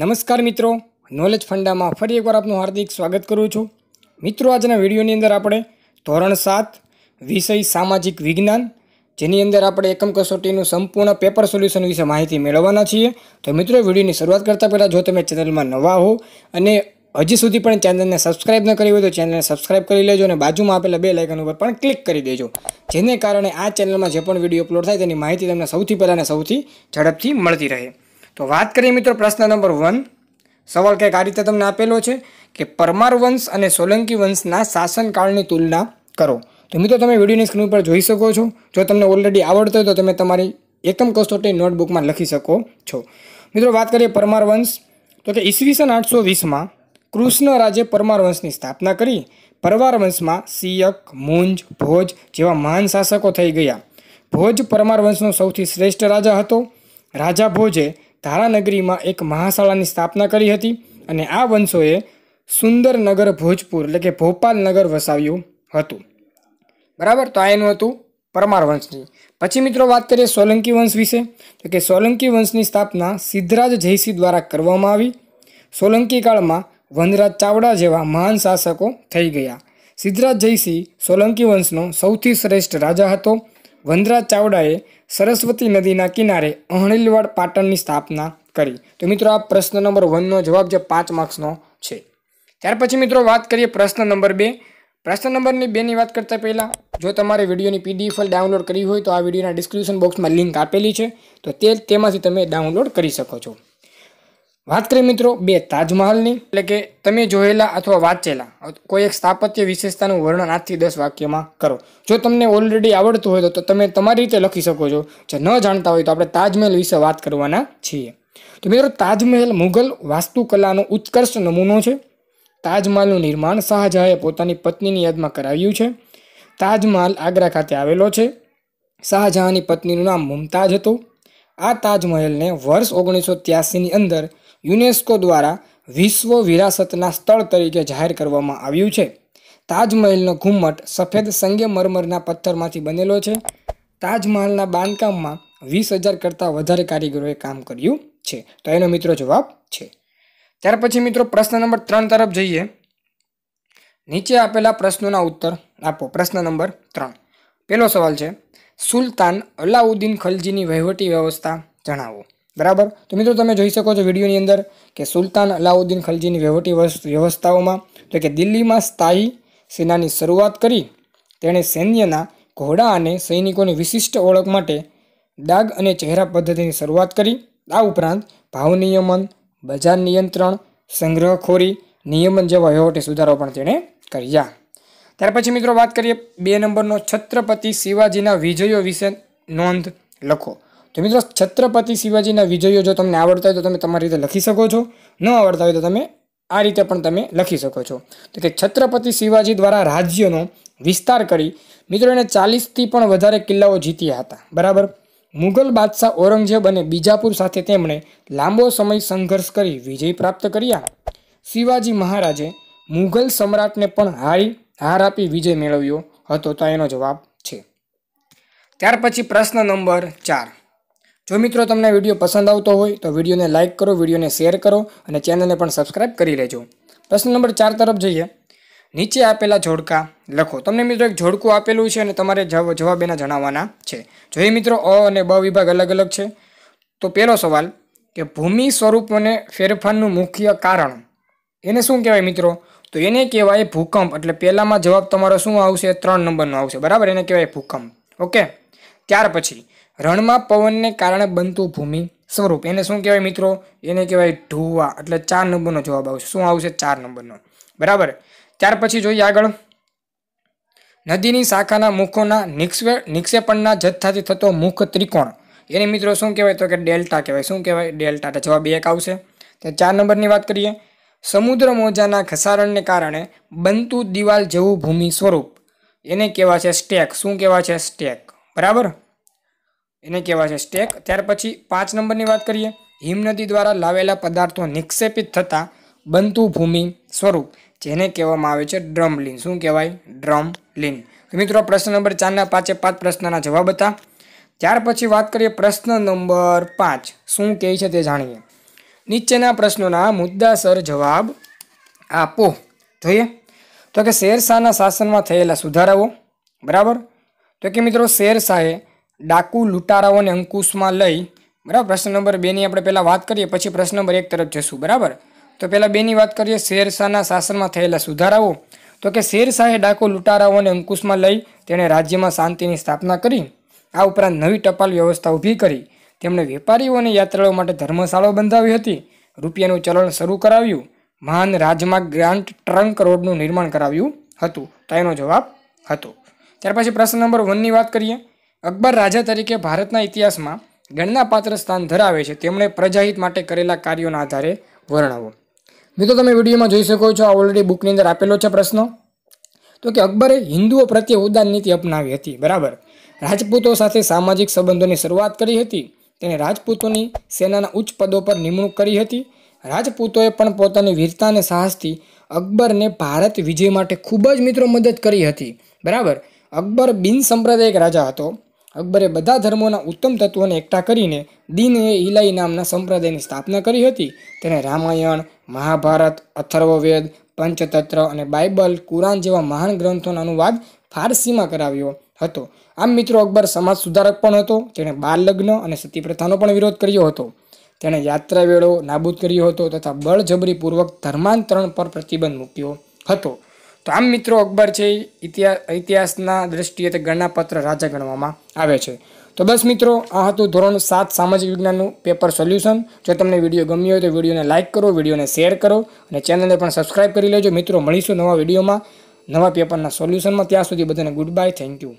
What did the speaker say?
નમસ્કાર મિત્રો નોલેજ ફંડામાં ફરી એકવાર આપનું હાર્દિક સ્વાગત કરું છું મિત્રો આજના વિડીયોની અંદર આપણે ધોરણ સાત વિષય સામાજિક વિજ્ઞાન જેની અંદર આપણે એકમ કસોટીનું સંપૂર્ણ પેપર સોલ્યુશન વિશે માહિતી મેળવવાના છીએ તો મિત્રો વિડીયોની શરૂઆત કરતાં પહેલાં જો તમે ચેનલમાં નવા હો અને હજી સુધી પણ ચેનલને સબસ્ક્રાઇબ ન કરી હોય તો ચેનલને સબસ્ક્રાઇબ કરી લેજો અને બાજુમાં આપેલા બે લાઇકન ઉપર પણ ક્લિક કરી દેજો જેને કારણે આ ચેનલમાં જે પણ વિડીયો અપલોડ થાય તેની માહિતી તમને સૌથી પહેલાં અને સૌથી ઝડપથી મળતી રહે તો વાત કરીએ મિત્રો પ્રશ્ન નંબર વન સવાલ કંઈક આ રીતે તમને આપેલો છે કે પરમાર વંશ અને સોલંકી વંશના શાસનકાળની તુલના કરો તો મિત્રો તમે વિડીયોની સ્ક્રીન પર જોઈ શકો છો જો તમને ઓલરેડી આવડતો હોય તો તમે તમારી એકમ કસોટી નોટબુકમાં લખી શકો છો મિત્રો વાત કરીએ પરમાર વંશ તો કે ઈસવીસન આઠસો વીસમાં કૃષ્ણ રાજે પરમાર વંશની સ્થાપના કરી પરવાર વંશમાં સિયક મુંજ ભોજ જેવા મહાન શાસકો થઈ ગયા ભોજ પરમાર વંશનો સૌથી શ્રેષ્ઠ રાજા હતો રાજા ભોજે ધારાનગરીમાં એક મહાશાળાની સ્થાપના કરી હતી અને આ વંશોએ સુંદર નગર ભોજપુર એટલે કે ભોપાલ નગર વસાવ્યું હતું બરાબર તો આ એનું હતું પરમાર વંશની પછી મિત્રો વાત કરીએ સોલંકી વંશ વિશે તો કે સોલંકી વંશની સ્થાપના સિદ્ધરાજ જયસિંહ દ્વારા કરવામાં આવી સોલંકી કાળમાં વનરાજ ચાવડા જેવા મહાન શાસકો થઈ ગયા સિદ્ધરાજ જયસિંહ સોલંકી વંશનો સૌથી શ્રેષ્ઠ રાજા હતો વંદરા ચાવડાએ સરસ્વતી નદીના કિનારે અણિલવાડ પાટણની સ્થાપના કરી તો મિત્રો આ પ્રશ્ન નંબર વનનો જવાબ જે પાંચ માર્ક્સનો છે ત્યાર પછી મિત્રો વાત કરીએ પ્રશ્ન નંબર બે પ્રશ્ન નંબરની બેની વાત કરતા પહેલાં જો તમારે વિડીયોની પીડીએફ ડાઉનલોડ કરવી હોય તો આ વિડીયોના ડિસ્ક્રિપ્શન બોક્સમાં લિંક આપેલી છે તો તે તેમાંથી તમે ડાઉનલોડ કરી શકો છો વાત કરીએ મિત્રો બે તાજમહલની એટલે કે તમે જોયેલા અથવા વાંચેલા કોઈ એક સ્થાપત્ય વિશેષતાનું વર્ણન આજથી દસ વાક્યમાં કરો જો તમને ઓલરેડી આવડતું હોય તો તમે તમારી રીતે લખી શકો છો જો ન જાણતા હોય તો આપણે તાજમહેલ વિશે વાત કરવાના છીએ તો મિત્રો તાજમહેલ મુઘલ વાસ્તુકલાનો ઉત્કર્ષ નમૂનો છે તાજમહાલનું નિર્માણ શાહજહાએ પોતાની પત્નીની યાદમાં કરાવ્યું છે તાજમહાલ આગ્રા ખાતે આવેલો છે શાહજહાની પત્નીનું નામ મુમતાજ હતું આ તાજમહેલને વર્ષ ઓગણીસો ત્યાસીની અંદર યુનેસ્કો દ્વારા વિશ્વ વિરાસતના સ્થળ તરીકે જાહેર કરવામાં આવ્યું છે તાજમહેલનો ઘુમ્મટ સફેદ સંગેમરમરના પથ્થરમાંથી બનેલો છે તાજમહેલના બાંધકામમાં વીસ હજાર કરતાં વધારે કારીગરોએ કામ કર્યું છે તો એનો મિત્રો જવાબ છે ત્યાર પછી મિત્રો પ્રશ્ન નંબર ત્રણ તરફ જઈએ નીચે આપેલા પ્રશ્નોના ઉત્તર આપો પ્રશ્ન નંબર ત્રણ પહેલો સવાલ છે સુલતાન અલાઉદ્દીન ખલજીની વહીવટી વ્યવસ્થા જણાવો બરાબર તો મિત્રો તમે જોઈ શકો છો વિડીયોની અંદર કે સુલતાન અલાઉદ્દીન ખલજીની વહીવટી વ્યવસ્થાઓમાં તો કે દિલ્હીમાં સ્થાયી સેનાની શરૂઆત કરી તેણે સૈન્યના ઘોડા અને સૈનિકોની વિશિષ્ટ ઓળખ માટે ડાગ અને ચહેરા પદ્ધતિની શરૂઆત કરી આ ઉપરાંત ભાવ નિયમન બજાર નિયંત્રણ સંગ્રહખોરી નિયમન જેવા વહીવટી સુધારો પણ તેણે કર્યા ત્યાર પછી મિત્રો વાત કરીએ બે નંબરનો છત્રપતિ શિવાજીના વિજયો વિશે નોંધ લખો તો મિત્રો છત્રપતિ શિવાજીના વિજયો જો તમને આવડતા હોય તો તમે તમારી રીતે લખી શકો છો ન આવડતા હોય તો તમે આ રીતે પણ તમે લખી શકો છો તો કે છત્રપતિ શિવાજી દ્વારા રાજ્યનો વિસ્તાર કરી મિત્રો એને ચાલીસથી પણ વધારે કિલ્લાઓ જીત્યા હતા બરાબર મુગલ બાદશાહ ઔરંગઝેબ અને બીજાપુર સાથે તેમણે લાંબો સમય સંઘર્ષ કરી વિજય પ્રાપ્ત કર્યા શિવાજી મહારાજે મુઘલ સમ્રાટને પણ હારી હાર આપી વિજય મેળવ્યો હતો તો એનો જવાબ છે ત્યાર પછી પ્રશ્ન નંબર ચાર જો મિત્રો તમને વિડીયો પસંદ આવતો હોય તો વિડીયોને લાઇક કરો વિડીયોને શેર કરો અને ચેનલને પણ સબસ્ક્રાઈબ કરી લેજો પ્રશ્ન નંબર ચાર તરફ જઈએ નીચે આપેલા જોડકા લખો તમને મિત્રો એક જોડકું આપેલું છે અને તમારે જવાબ એના જણાવવાના છે જોઈએ મિત્રો અ અને બ વિભાગ અલગ અલગ છે તો પહેલો સવાલ કે ભૂમિ સ્વરૂપ અને ફેરફારનું મુખ્ય કારણ એને શું કહેવાય મિત્રો તો એને કહેવાય ભૂકંપ એટલે પહેલામાં જવાબ તમારો શું આવશે ત્રણ નંબરનો આવશે બરાબર એને કહેવાય ભૂકંપ ઓકે ત્યાર પછી રણમાં પવનને કારણે બનતું ભૂમિ સ્વરૂપ એને શું કહેવાય મિત્રો એને કહેવાય ઢુવા એટલે ચાર નંબરનો જવાબ આવશે શું આવશે ચાર નંબરનો બરાબર ત્યાર પછી જોઈએ આગળ નદીની શાખાના મુખોના નિક્ષેપ નિક્ષેપણના જથ્થાથી થતો મુખ ત્રિકોણ એને મિત્રો શું કહેવાય તો કે ડેલ્ટા કહેવાય શું કહેવાય ડેલ્ટા એટલે જવાબ એક આવશે તો ચાર નંબરની વાત કરીએ સમુદ્ર મોજાના ઘસારણને કારણે બનતું દિવાલ જેવું ભૂમિ સ્વરૂપ એને કહેવા છે સ્ટેક શું કહેવા છે સ્ટેક બરાબર એને કહેવાય છે સ્ટેક ત્યાર પછી પાંચ નંબરની વાત કરીએ હિમનદી દ્વારા લાવેલા પદાર્થો નિક્ષેપિત થતાં બનતું ભૂમિ સ્વરૂપ જેને કહેવામાં આવે છે ડ્રમલિન શું કહેવાય ડ્રમલિન તો મિત્રો પ્રશ્ન નંબર ચારના પાંચે પાંચ પ્રશ્નના જવાબ હતા ત્યાર પછી વાત કરીએ પ્રશ્ન નંબર પાંચ શું કહે છે તે જાણીએ નીચેના પ્રશ્નોના મુદ્દાસર જવાબ આપો જોઈએ તો કે શેરશાહના શાસનમાં થયેલા સુધારાઓ બરાબર તો કે મિત્રો શેરશાહે ડાકુ લૂંટારાઓને અંકુશમાં લઈ બરાબર પ્રશ્ન નંબર બેની આપણે પહેલાં વાત કરીએ પછી પ્રશ્ન નંબર એક તરફ જશું બરાબર તો પહેલાં બેની વાત કરીએ શેરશાહના શાસનમાં થયેલા સુધારાઓ તો કે શેરશાહે ડાકુ લૂંટારાઓને અંકુશમાં લઈ તેણે રાજ્યમાં શાંતિની સ્થાપના કરી આ ઉપરાંત નવી ટપાલ વ્યવસ્થા ઊભી કરી તેમણે વેપારીઓને યાત્રાઓ માટે ધર્મશાળાઓ બંધાવી હતી રૂપિયાનું ચલણ શરૂ કરાવ્યું મહાન રાજમાર્ગ ગ્રાન્ટ ટ્રંક રોડનું નિર્માણ કરાવ્યું હતું તો એનો જવાબ હતો ત્યાર પછી પ્રશ્ન નંબર વનની વાત કરીએ અકબર રાજા તરીકે ભારતના ઇતિહાસમાં ગણનાપાત્ર સ્થાન ધરાવે છે તેમણે પ્રજાહિત માટે કરેલા કાર્યોના આધારે વર્ણવો મિત્રો તમે વિડીયોમાં જોઈ શકો છો આ ઓલરેડી બુકની અંદર આપેલો છે પ્રશ્નો તો કે અકબરે હિન્દુઓ પ્રત્યે ઉદાર નીતિ અપનાવી હતી બરાબર રાજપૂતો સાથે સામાજિક સંબંધોની શરૂઆત કરી હતી તેણે રાજપૂતોની સેનાના ઉચ્ચ પદો પર નિમણૂક કરી હતી રાજપૂતોએ પણ પોતાની વીરતા અને સાહસથી અકબરને ભારત વિજય માટે ખૂબ જ મિત્રો મદદ કરી હતી બરાબર અકબર બિનસાંપ્રદાયિક રાજા હતો અકબરે બધા ધર્મોના ઉત્તમ તત્વોને એકઠા કરીને દિન એ ઇલાઈ નામના સંપ્રદાયની સ્થાપના કરી હતી તેણે રામાયણ મહાભારત અથર્વવેદ પંચતંત્ર અને બાઇબલ કુરાન જેવા મહાન ગ્રંથોનો અનુવાદ ફારસીમાં કરાવ્યો હતો આમ મિત્રો અકબર સમાજ સુધારક પણ હતો તેણે બાળ લગ્ન અને સતી પ્રથાનો પણ વિરોધ કર્યો હતો તેણે યાત્રા વેળો નાબૂદ કર્યો હતો તથા બળજબરીપૂર્વક ધર્માંતરણ પર પ્રતિબંધ મૂક્યો હતો તો આમ મિત્રો અકબર છે ઇતિહાસ ઇતિહાસના દ્રષ્ટિએ તે ગણનાપત્ર રાજા ગણવામાં આવે છે તો બસ મિત્રો આ હતું ધોરણ સાત સામાજિક વિજ્ઞાનનું પેપર સોલ્યુશન જો તમને વિડીયો ગમ્યો હોય તો વિડીયોને લાઇક કરો વિડીયોને શેર કરો અને ચેનલને પણ સબસ્ક્રાઇબ કરી લેજો મિત્રો મળીશું નવા વિડીયોમાં નવા પેપરના સોલ્યુશનમાં ત્યાં સુધી બધાને ગુડ બાય થેન્ક યુ